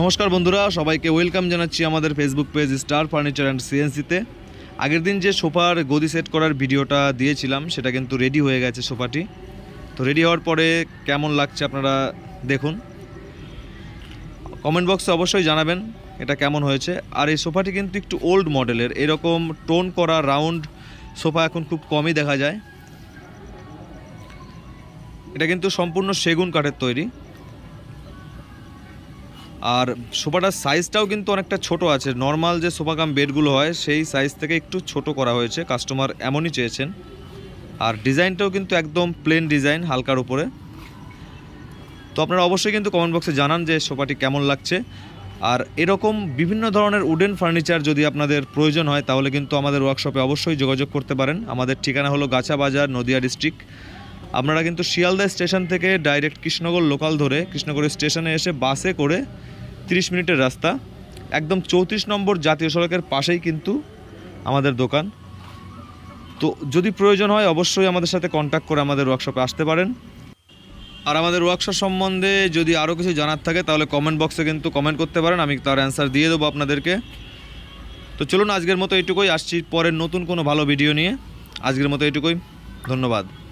নমস্কার বন্ধুরা সবাইকে ওয়েলকাম জানাচ্ছি আমাদের Facebook page star furniture and সিএনসিতে আগের দিন যে সোফার গদি সেট করার ভিডিওটা দিয়েছিলাম সেটা কিন্তু রেডি হয়ে গেছে সোফাটি তো রেডি হওয়ার পরে কেমন লাগছে আপনারা দেখুন কমেন্ট বক্সে অবশ্যই জানাবেন এটা কেমন হয়েছে আর এই সোফাটি কিন্তু একটু ওল্ড মডেলের এরকম টোন করা রাউন্ড সোফা এখন খুব কমই দেখা যায় এটা কিন্তু সম্পূর্ণ সেগুন কাঠের তৈরি আর সোফাটার সাইজটাও কিন্তু অনেকটা ছোট আছে নর্মাল যে সোফা কাম বেডগুলো হয় সেই সাইজ থেকে একটু ছোট করা হয়েছে কাস্টমার এমনই চেয়েছেন আর ডিজাইনটাও কিন্তু একদম প্লেন ডিজাইন হালকার উপরে তো আপনারা অবশ্যই কিন্তু কমেন্ট বক্সে জানান যে সোফাটি কেমন লাগছে আর এরকম বিভিন্ন ধরনের উডেন ফার্নিচার যদি আপনাদের প্রয়োজন হয় তাহলে কিন্তু আমাদের ওয়ার্কশপে অবশ্যই যোগাযোগ করতে পারেন আমাদের ঠিকানা হলো গাছা বাজার নদিয়া ডিস্ট্রিক্ট আপনারা কিন্তু শিয়ালদা স্টেশন থেকে ডাইরেক্ট কৃষ্ণগর লোকাল ধরে কৃষ্ণগর স্টেশনে এসে বাসে করে 30 মিনিটের রাস্তা একদম চৌত্রিশ নম্বর জাতীয় সড়কের পাশেই কিন্তু আমাদের দোকান তো যদি প্রয়োজন হয় অবশ্যই আমাদের সাথে কন্ট্যাক্ট করে আমাদের ওয়ার্কশপে আসতে পারেন আর আমাদের ওয়ার্কশপ সম্বন্ধে যদি আরও কিছু জানার থাকে তাহলে কমেন্ট বক্সে কিন্তু কমেন্ট করতে পারেন আমি তার অ্যান্সার দিয়ে দেবো আপনাদেরকে তো চলুন আজকের মতো এইটুকুই আসছি পরের নতুন কোনো ভালো ভিডিও নিয়ে আজকের মতো এইটুকুই ধন্যবাদ